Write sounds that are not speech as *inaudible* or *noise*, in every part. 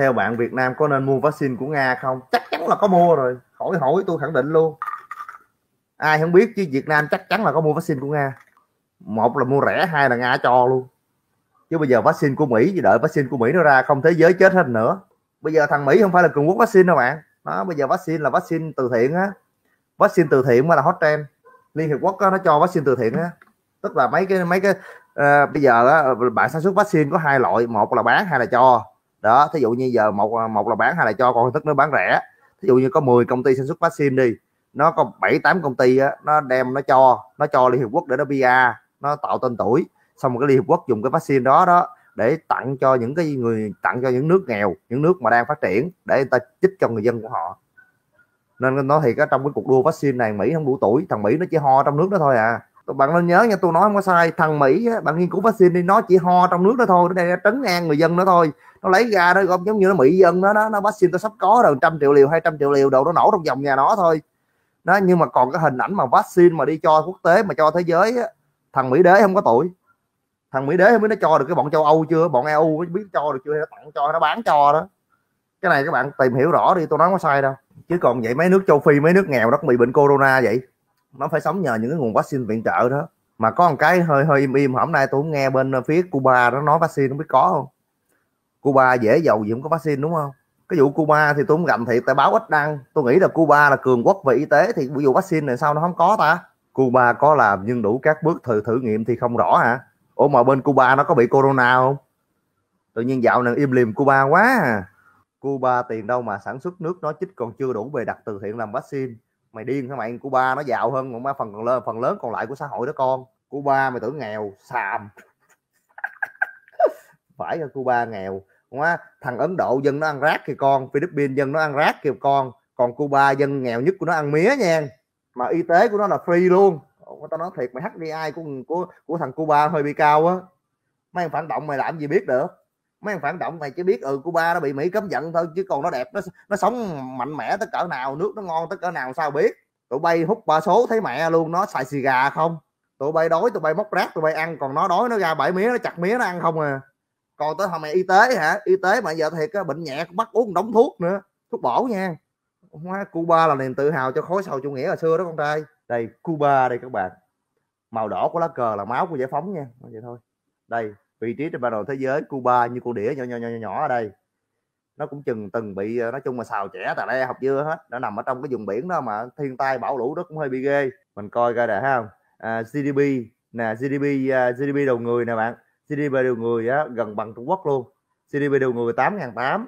theo bạn Việt Nam có nên mua vaccine của Nga không chắc chắn là có mua rồi hỏi hỏi tôi khẳng định luôn ai không biết chứ Việt Nam chắc chắn là có mua vaccine của Nga một là mua rẻ hai là Nga cho luôn chứ bây giờ vaccine của Mỹ thì đợi vaccine của Mỹ nó ra không thế giới chết hết nữa bây giờ thằng Mỹ không phải là cường quốc vaccine đâu bạn nó bây giờ vaccine là vaccine từ thiện á vaccine từ thiện mới là hot trend Liên Hiệp Quốc đó, nó cho vaccine từ thiện á tức là mấy cái mấy cái uh, bây giờ đó, bạn sản xuất vaccine có hai loại một là bán hai là cho đó thí dụ như giờ một à, một là bán hay là cho con thức nó bán rẻ thí dụ như có 10 công ty sản xuất vaccine đi nó có bảy tám công ty á, nó đem nó cho nó cho liên hiệp quốc để nó PR nó tạo tên tuổi xong rồi cái liên hiệp quốc dùng cái vaccine đó đó để tặng cho những cái người tặng cho những nước nghèo những nước mà đang phát triển để người ta chích cho người dân của họ nên nó thì có trong cái cuộc đua vaccine này mỹ không đủ tuổi thằng mỹ nó chỉ ho trong nước đó thôi à bạn nên nhớ nha tôi nói không có sai thằng mỹ á, bạn nghiên cứu vaccine đi nó chỉ ho trong nước đó thôi nó đang trấn an người dân đó thôi nó lấy ra đó giống như nó mỹ dân đó, đó nó vaccine tôi sắp có rồi trăm triệu liều hai trăm triệu liều đồ nó nổ trong vòng nhà nó thôi đó nhưng mà còn cái hình ảnh mà vaccine mà đi cho quốc tế mà cho thế giới á, thằng mỹ đế không có tội thằng mỹ đế mới nó cho được cái bọn châu âu chưa bọn eu biết cho được chưa hay nó tặng cho nó bán cho đó cái này các bạn tìm hiểu rõ đi tôi nói không có sai đâu chứ còn vậy mấy nước châu phi mấy nước nghèo đó bị bệnh corona vậy nó phải sống nhờ những cái nguồn vaccine viện trợ đó mà có một cái hơi hơi im im hôm nay tôi cũng nghe bên phía Cuba nó nói vaccine không biết có không Cuba dễ giàu gì không có vaccine đúng không cái vụ Cuba thì tôi cũng gầm thiệt tại báo ít đăng tôi nghĩ là Cuba là cường quốc về y tế thì ví dụ vaccine này sao nó không có ta Cuba có làm nhưng đủ các bước thử thử nghiệm thì không rõ hả ủa mà bên Cuba nó có bị corona không tự nhiên dạo này im lìm Cuba quá à. Cuba tiền đâu mà sản xuất nước nó chích còn chưa đủ về đặt từ thiện làm vaccine mày điên hả mày Cuba nó giàu hơn mà phần còn phần lớn còn lại của xã hội đó con Cuba mày tưởng nghèo xàm *laughs* phải cho Cuba nghèo quá thằng Ấn Độ dân nó ăn rác kìa con Philippines dân nó ăn rác kìa con còn Cuba dân nghèo nhất của nó ăn mía nha mà y tế của nó là free luôn Ủa, tao nói thiệt mày HDI của của của thằng Cuba hơi bị cao á mấy phản động mày làm gì biết được mấy anh phản động này chỉ biết ừ Cuba nó bị Mỹ cấm vận thôi chứ còn nó đẹp nó nó sống mạnh mẽ tới cỡ nào nước nó ngon tới cỡ nào sao biết tụi bay hút ba số thấy mẹ luôn nó xài xì gà không tụi bay đói tụi bay móc rác tụi bay ăn còn nó đói nó ra bãi mía nó chặt mía nó ăn không à còn tới thằng mẹ y tế hả y tế mà giờ thiệt á bệnh nhẹ bắt uống đóng thuốc nữa thuốc bổ nha hóa Cuba là niềm tự hào cho khối sầu chủ nghĩa hồi xưa đó con trai đây Cuba đây các bạn màu đỏ của lá cờ là máu của giải phóng nha vậy thôi đây vị trí trên bản đồ thế giới Cuba như cô đĩa nhỏ nhỏ nhỏ nhỏ ở đây nó cũng chừng từng bị ờ, nói chung mà xào trẻ tà le học dưa hết nó nằm ở trong cái vùng biển đó mà thiên tai bão lũ đó cũng hơi bị ghê mình coi coi đã không à, GDP nè GDP uh, à, GDP đầu người nè bạn GDP đầu người á, gần bằng Trung Quốc luôn GDP đầu người 8.800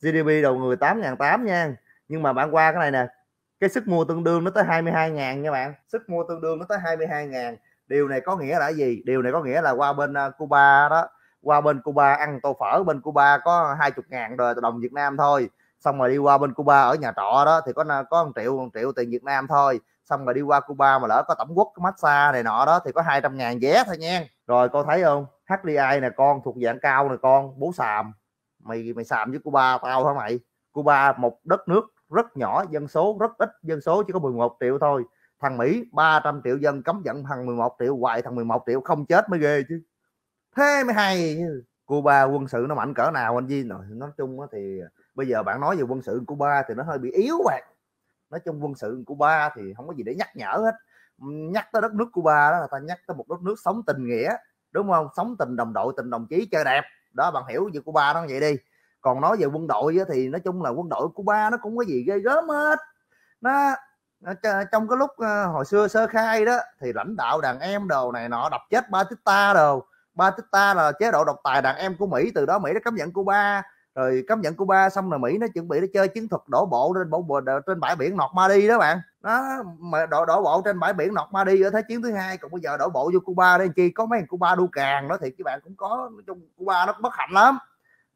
GDP đầu người 8.800 nha nhưng mà bạn qua cái này nè cái sức mua tương đương nó tới 22.000 nha bạn sức mua tương đương nó tới 22.000 điều này có nghĩa là gì điều này có nghĩa là qua bên à, Cuba đó qua bên Cuba ăn tô phở bên Cuba có hai chục ngàn rồi đồng Việt Nam thôi xong rồi đi qua bên Cuba ở nhà trọ đó thì có à, có một triệu một triệu tiền Việt Nam thôi xong rồi đi qua Cuba mà lỡ có tổng quốc massage này nọ đó thì có 200 ngàn vé thôi nha rồi cô thấy không HDI nè con thuộc dạng cao nè con bố xàm mày mày xàm với Cuba tao hả mày Cuba một đất nước rất nhỏ dân số rất ít dân số chỉ có 11 triệu thôi thằng Mỹ 300 triệu dân cấm vận thằng 11 triệu hoài thằng 11 triệu không chết mới ghê chứ thế mới hay Cuba quân sự nó mạnh cỡ nào anh Di nói chung thì bây giờ bạn nói về quân sự Cuba thì nó hơi bị yếu bạn nói chung quân sự Cuba thì không có gì để nhắc nhở hết nhắc tới đất nước Cuba đó là ta nhắc tới một đất nước sống tình nghĩa đúng không sống tình đồng đội tình đồng chí chơi đẹp đó bạn hiểu về Cuba nó vậy đi còn nói về quân đội thì nói chung là quân đội Cuba nó cũng có gì ghê gớm hết nó Ờ, trong cái lúc ờ, hồi xưa sơ khai đó thì lãnh đạo đàn em đồ này nọ đập chết ba Batista đồ ta là chế độ độc tài đàn em của Mỹ từ đó Mỹ nó cấm nhận Cuba rồi cấm nhận Cuba xong rồi Mỹ nó chuẩn bị để chơi chiến thuật đổ bộ trên bộ trên bãi biển nọt ma đi đó bạn nó mà đổ, đổ bộ trên bãi biển nọt ma đi ở thế chiến thứ hai còn bây giờ đổ bộ vô Cuba đây chi có mấy thằng Cuba đu càng đó thì các bạn cũng có nói chung Cuba nó bất hạnh lắm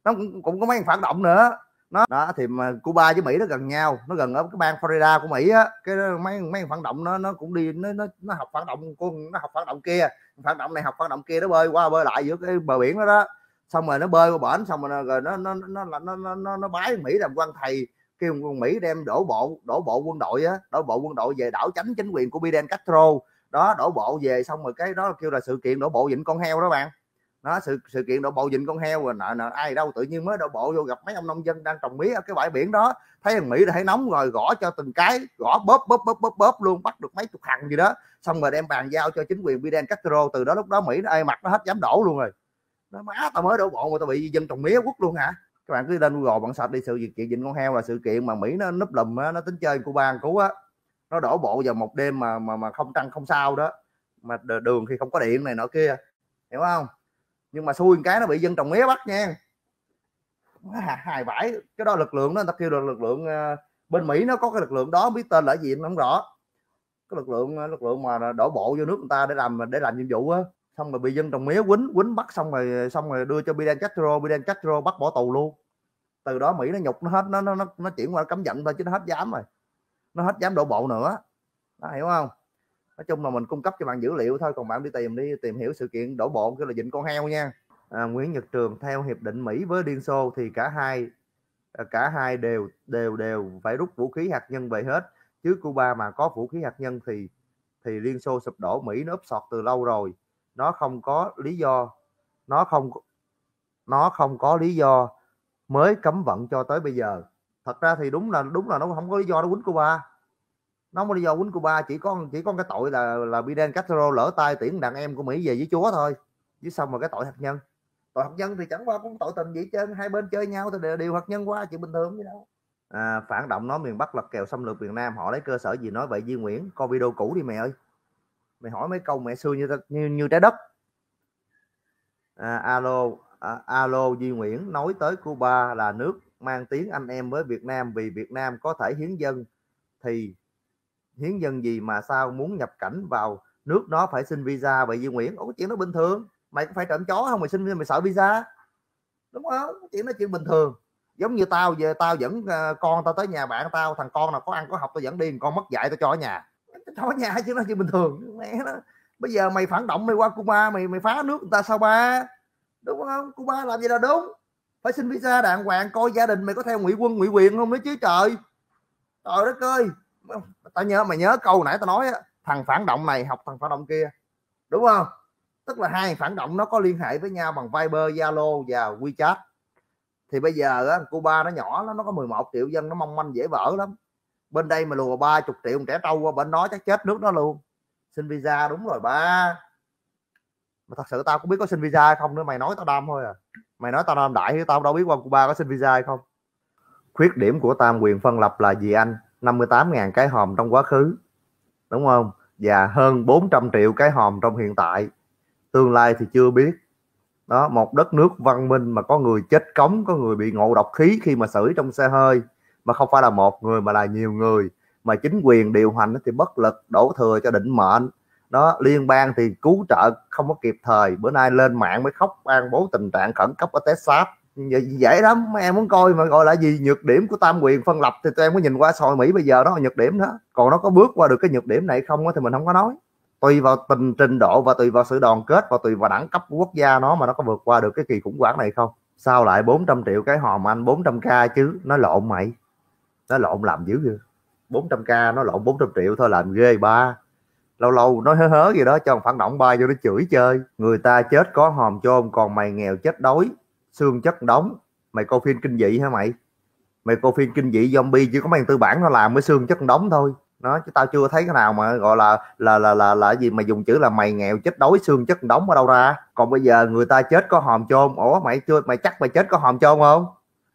nó cũng, cũng có mấy thằng phản động nữa nó đó thì mà Cuba với Mỹ nó gần nhau nó gần ở cái bang Florida của Mỹ á cái mấy mấy phản động nó nó cũng đi nó nó, nó học phản động con nó học phản động kia phản động này học phản động kia nó bơi qua bơi lại giữa cái bờ biển đó đó xong rồi nó bơi qua bển xong rồi, rồi nó nó nó nó nó nó, nó bái Mỹ làm quan thầy kêu quân Mỹ đem đổ bộ đổ bộ quân đội á đổ bộ quân đội về đảo chánh chính quyền của Biden Castro đó đổ bộ về xong rồi cái đó kêu là sự kiện đổ bộ vịnh con heo đó bạn nó sự sự kiện đổ bộ dình con heo rồi nợ nợ ai đâu tự nhiên mới đổ bộ vô gặp mấy ông nông dân đang trồng mía ở cái bãi biển đó thấy thằng mỹ đã thấy nóng rồi gõ cho từng cái gõ bóp bóp bóp bóp bóp luôn bắt được mấy chục thằng gì đó xong rồi đem bàn giao cho chính quyền Biden Castro từ đó lúc đó Mỹ nó ai mặt nó hết dám đổ luôn rồi nó má tao mới đổ bộ mà tao bị dân trồng mía quốc luôn hả các bạn cứ lên gò bạn sạch đi sự kiện dình con heo là sự kiện mà Mỹ nó núp lùm nó tính chơi Cuba cứu á nó đổ bộ vào một đêm mà mà mà không trăng không sao đó mà đường thì không có điện này nọ kia hiểu không nhưng mà xui cái nó bị dân trồng mía bắt nha hài vải cái đó lực lượng đó người ta kêu được lực lượng ờ, bên mỹ nó có cái lực lượng đó biết tên là gì nó không rõ cái lực lượng ờ, lực lượng mà đổ bộ vô nước người ta để làm để làm nhiệm vụ á xong rồi bị dân trồng mía quýnh quýnh bắt xong rồi xong rồi đưa cho Biden Castro Biden Castro bắt bỏ tù luôn từ đó Mỹ nó nhục nó hết nó nó nó chuyển qua cấm giận thôi chứ nó hết dám rồi nó hết dám đổ bộ nữa đó, hiểu không nói chung là mình cung cấp cho bạn dữ liệu thôi còn bạn đi tìm đi tìm hiểu sự kiện đổ bộ kêu là dịnh con heo nha à, Nguyễn Nhật Trường theo hiệp định Mỹ với Liên Xô thì cả hai à, cả hai đều đều đều phải rút vũ khí hạt nhân về hết chứ Cuba mà có vũ khí hạt nhân thì thì Liên Xô sụp đổ Mỹ nó úp sọt từ lâu rồi nó không có lý do nó không nó không có lý do mới cấm vận cho tới bây giờ thật ra thì đúng là đúng là nó không có lý do nó quýnh Cuba nó mới lý do quýnh Cuba chỉ có chỉ có cái tội là là Biden Castro lỡ tay tiễn đàn em của Mỹ về với Chúa thôi chứ xong mà cái tội hạt nhân tội hạt nhân thì chẳng qua cũng tội tình vậy trên hai bên chơi nhau thì đều, đều hạt nhân qua chuyện bình thường như đâu à, phản động nói miền Bắc lật kèo xâm lược miền Nam họ lấy cơ sở gì nói vậy Duy Nguyễn coi video cũ đi mẹ ơi mày hỏi mấy câu mẹ xưa như như, như trái đất à, alo à, alo Duy Nguyễn nói tới Cuba là nước mang tiếng anh em với Việt Nam vì Việt Nam có thể hiến dân thì hiến dân gì mà sao muốn nhập cảnh vào nước nó phải xin visa vậy Duy Nguyễn Ủa, chuyện đó bình thường mày có phải trộm chó không mày xin mày sợ visa đúng không chuyện nó chuyện bình thường giống như tao về tao dẫn ờ, con tao tới nhà bạn tao thằng con nào có ăn có học tao dẫn đi con mất dạy tao cho ở nhà *laughs* cho ở nhà chứ nó chuyện bình thường mẹ nó bây giờ mày phản động mày qua Cuba mày mày phá nước người ta sao ba đúng không Cuba làm gì là đúng phải xin visa đàng hoàng coi gia đình mày có theo ngụy quân ngụy quyền không nữa chứ trời trời đất ơi tao nhớ mày nhớ câu nãy tao nói á, thằng phản động này học thằng phản động kia đúng không tức là hai phản động nó có liên hệ với nhau bằng Viber Zalo và WeChat thì bây giờ á, Cuba nó nhỏ lắm nó có 11 triệu dân nó mong manh dễ vỡ lắm bên đây mà lùa ba chục triệu trẻ trâu qua bên đó chắc chết nước nó luôn xin visa đúng rồi ba mà thật sự tao cũng biết có xin visa hay không nữa mày nói tao đam thôi à mày nói tao đam đại tao đâu biết qua Cuba có xin visa hay không khuyết điểm của tam quyền phân lập là gì anh 58.000 cái hòm trong quá khứ đúng không và hơn 400 triệu cái hòm trong hiện tại tương lai thì chưa biết đó một đất nước văn minh mà có người chết cống có người bị ngộ độc khí khi mà xử trong xe hơi mà không phải là một người mà là nhiều người mà chính quyền điều hành thì bất lực đổ thừa cho định mệnh đó liên bang thì cứu trợ không có kịp thời bữa nay lên mạng mới khóc ban bố tình trạng khẩn cấp ở texas dễ lắm mấy em muốn coi mà gọi là gì nhược điểm của tam quyền phân lập thì tụi em có nhìn qua soi mỹ bây giờ đó là nhược điểm đó còn nó có bước qua được cái nhược điểm này không thì mình không có nói tùy vào tình trình độ và tùy vào sự đoàn kết và tùy vào đẳng cấp của quốc gia nó mà nó có vượt qua được cái kỳ khủng hoảng này không sao lại 400 triệu cái hòm anh 400k chứ nó lộn mày nó lộn làm dữ vậy 400k nó lộn 400 triệu thôi làm ghê ba lâu lâu nói hớ hớ gì đó cho phản động bay vô nó chửi chơi người ta chết có hòm chôn còn mày nghèo chết đói xương chất đóng mày coi phim kinh dị hả mày mày coi phim kinh dị zombie chỉ có mấy tư bản nó làm mới xương chất đóng thôi nó chứ tao chưa thấy cái nào mà gọi là là là là là gì mà dùng chữ là mày nghèo chết đói xương chất đóng ở đâu ra còn bây giờ người ta chết có hòm chôn ủa mày chưa mày chắc mày chết có hòm chôn không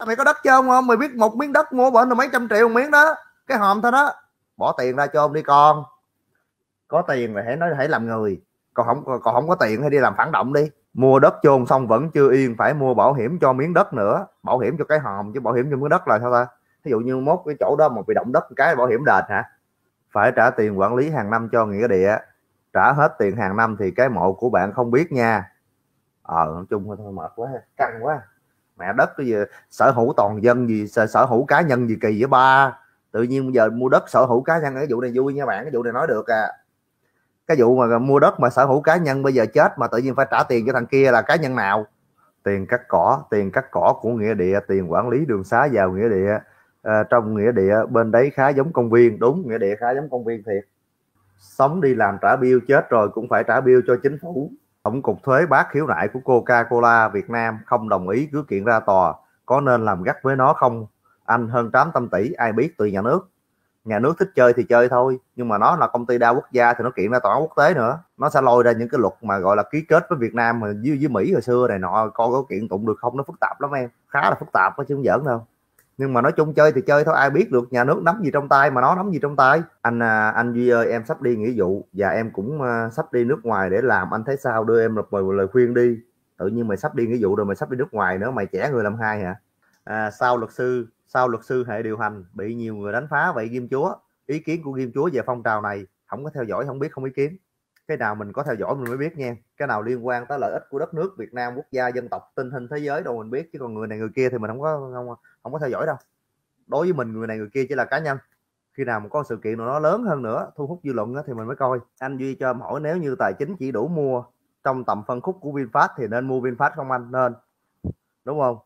mày có đất chôn không mày biết một miếng đất mua bệnh là mấy trăm triệu một miếng đó cái hòm thôi đó bỏ tiền ra cho ông đi con có tiền rồi hãy nói hãy làm người còn không còn không có tiền hay đi làm phản động đi mua đất chôn xong vẫn chưa yên phải mua bảo hiểm cho miếng đất nữa bảo hiểm cho cái hòm chứ bảo hiểm cho miếng đất là sao ta ví dụ như mốt cái chỗ đó mà bị động đất cái bảo hiểm đền hả phải trả tiền quản lý hàng năm cho nghĩa địa trả hết tiền hàng năm thì cái mộ của bạn không biết nha ờ nói chung thôi mệt quá căng quá mẹ đất cái gì sở hữu toàn dân gì sở, sở hữu cá nhân gì kỳ vậy ba tự nhiên bây giờ mua đất sở hữu cá nhân cái vụ này vui nha bạn cái vụ này nói được à cái vụ mà mua đất mà sở hữu cá nhân bây giờ chết mà tự nhiên phải trả tiền cho thằng kia là cá nhân nào tiền cắt cỏ tiền cắt cỏ của nghĩa địa tiền quản lý đường xá vào nghĩa địa à, trong nghĩa địa bên đấy khá giống công viên đúng nghĩa địa khá giống công viên thiệt sống đi làm trả bill chết rồi cũng phải trả bill cho chính phủ tổng cục thuế bác khiếu nại của coca cola việt nam không đồng ý cứ kiện ra tòa có nên làm gắt với nó không anh hơn 800 tỷ ai biết từ nhà nước nhà nước thích chơi thì chơi thôi nhưng mà nó là công ty đa quốc gia thì nó kiện ra tòa án quốc tế nữa nó sẽ lôi ra những cái luật mà gọi là ký kết với Việt Nam mà với với Mỹ hồi xưa này nọ coi có kiện tụng được không nó phức tạp lắm em khá là phức tạp chứ không giỡn đâu nhưng mà nói chung chơi thì chơi thôi ai biết được nhà nước nắm gì trong tay mà nó nắm gì trong tay anh à, anh duy ơi em sắp đi nghĩa vụ và em cũng à, sắp đi nước ngoài để làm anh thấy sao đưa em một lời khuyên đi tự nhiên mày sắp đi nghĩa vụ rồi mày sắp đi nước ngoài nữa mày trẻ người làm hai hả à, sao luật sư sau luật sư hệ điều hành bị nhiều người đánh phá vậy ghim chúa ý kiến của ghim chúa về phong trào này không có theo dõi không biết không ý kiến cái nào mình có theo dõi mình mới biết nha cái nào liên quan tới lợi ích của đất nước Việt Nam quốc gia dân tộc tình hình thế giới đâu mình biết chứ còn người này người kia thì mình không có không, không có theo dõi đâu đối với mình người này người kia chỉ là cá nhân khi nào một con sự kiện nào nó lớn hơn nữa thu hút dư luận thì mình mới coi anh duy cho em hỏi nếu như tài chính chỉ đủ mua trong tầm phân khúc của vinfast thì nên mua vinfast không anh nên đúng không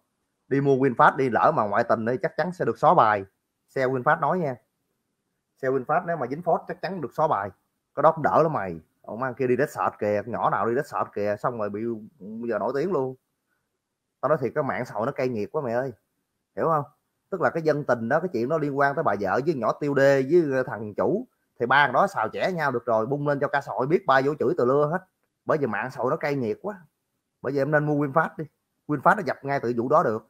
đi mua Winfast đi lỡ mà ngoại tình thì chắc chắn sẽ được xóa bài xe Winfast nói nha xe Winfast nếu mà dính Ford chắc chắn được xóa bài có đó đỡ lắm mày ông mang kia đi đất sệt kìa nhỏ nào đi đất sệt kìa xong rồi bị giờ nổi tiếng luôn tao nói thiệt cái mạng xã hội nó cay nghiệt quá mày ơi hiểu không tức là cái dân tình đó cái chuyện nó liên quan tới bà vợ với nhỏ tiêu đê với ờ, thằng chủ thì ba đó xào trẻ nhau được rồi bung lên cho ca xã hội biết ba vô chửi từ lưa hết bởi vì mạng xã hội nó cay nghiệt quá bởi vì em nên mua Winfast đi Winfast nó dập ngay từ vụ đó được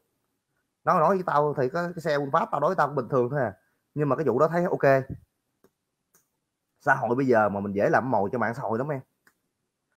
nó nói với tao thì có cái xe Unfast tao đối tao cũng bình thường thôi à nhưng mà cái vụ đó thấy ok xã hội bây giờ mà mình dễ làm mồi cho mạng xã hội lắm em